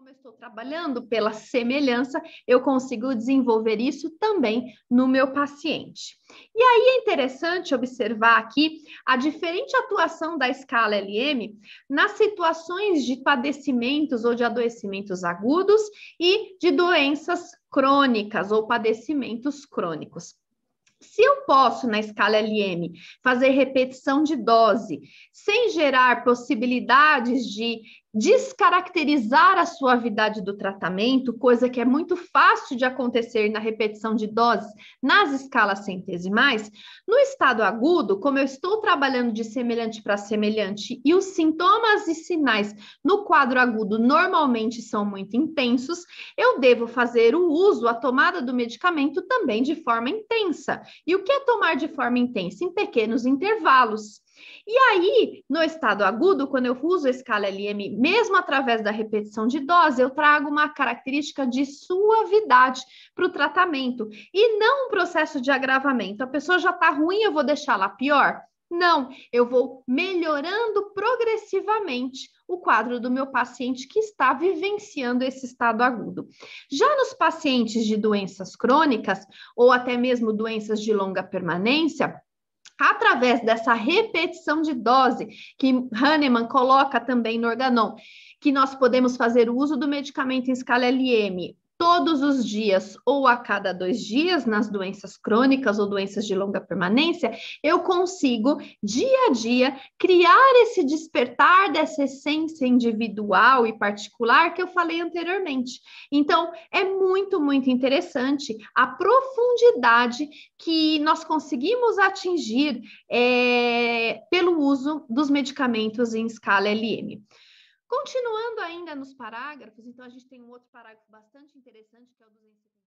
como eu estou trabalhando pela semelhança, eu consigo desenvolver isso também no meu paciente. E aí é interessante observar aqui a diferente atuação da escala LM nas situações de padecimentos ou de adoecimentos agudos e de doenças crônicas ou padecimentos crônicos. Se eu posso, na escala LM, fazer repetição de dose sem gerar possibilidades de descaracterizar a suavidade do tratamento, coisa que é muito fácil de acontecer na repetição de doses nas escalas centesimais, no estado agudo, como eu estou trabalhando de semelhante para semelhante e os sintomas e sinais no quadro agudo normalmente são muito intensos, eu devo fazer o uso, a tomada do medicamento também de forma intensa. E o que é tomar de forma intensa? Em pequenos intervalos. E aí, no estado agudo, quando eu uso a escala LM mesmo através da repetição de dose, eu trago uma característica de suavidade para o tratamento e não um processo de agravamento. A pessoa já está ruim, eu vou deixá-la pior? Não, eu vou melhorando progressivamente o quadro do meu paciente que está vivenciando esse estado agudo. Já nos pacientes de doenças crônicas ou até mesmo doenças de longa permanência, através dessa repetição de dose que Hahnemann coloca também no organon, que nós podemos fazer uso do medicamento em escala LM todos os dias ou a cada dois dias nas doenças crônicas ou doenças de longa permanência, eu consigo dia a dia criar esse despertar dessa essência individual e particular que eu falei anteriormente. Então, é muito, muito interessante a profundidade que nós conseguimos atingir é, pelo uso dos medicamentos em escala LM. Continuando ainda nos parágrafos, então a gente tem um outro parágrafo bastante interessante, que é o 250.